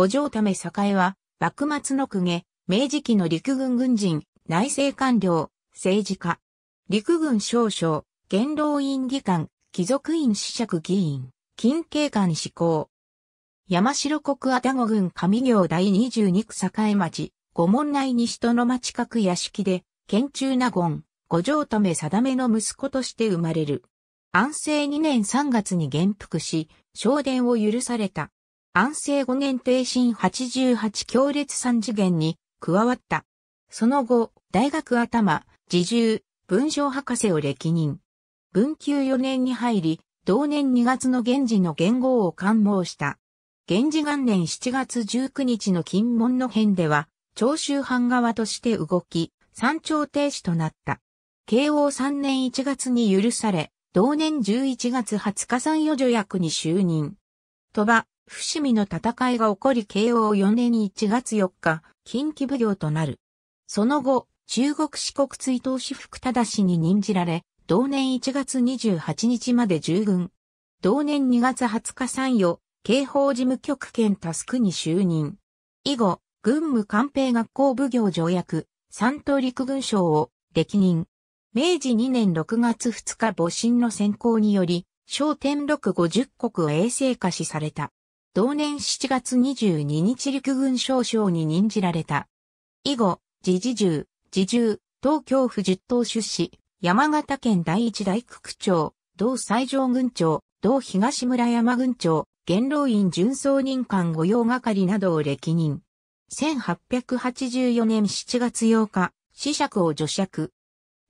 五条為栄は、幕末の公家、明治期の陸軍軍人、内政官僚、政治家、陸軍少将、元老院議官、貴族院子爵議員、近景官志向。山城国愛宕郡上行第22区栄町、五門内西戸の町角屋敷で、県中納言、五条為定めの息子として生まれる。安政2年3月に元服し、昇殿を許された。安政5年定身88強烈3次元に加わった。その後、大学頭、自重、文章博士を歴任。文久4年に入り、同年2月の源氏の元号を官蒙した。源氏元年7月19日の金門の変では、長州藩側として動き、三頂停止となった。慶応3年1月に許され、同年11月20日三余助役に就任。鳥羽、伏見の戦いが起こり慶応4年に1月4日、近畿奉行となる。その後、中国四国追悼士福忠氏に任じられ、同年1月28日まで従軍。同年2月20日参与、警報事務局兼タスクに就任。以後、軍務官兵学校奉行条約、三島陸軍省を歴任。明治2年6月2日母親の選考により、小天禄50国を衛生化しされた。同年7月22日陸軍少将に任じられた。以後、自治重、自重、東京府十島出資、山形県第一大区区長、同西条軍長、同東村山軍長、元老院純総任官御用係などを歴任。1884年7月8日、死釈を除釈。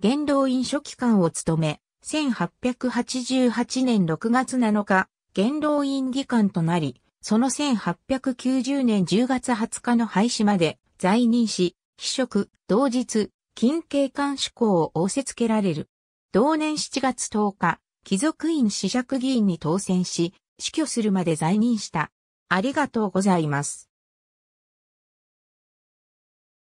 元老院書記官を務め、1888年6月7日、元老院議官となり、その1890年10月20日の廃止まで在任し、秘職、同日、金警官志向を仰せつけられる。同年7月10日、貴族院子釈議員に当選し、死去するまで在任した。ありがとうございます。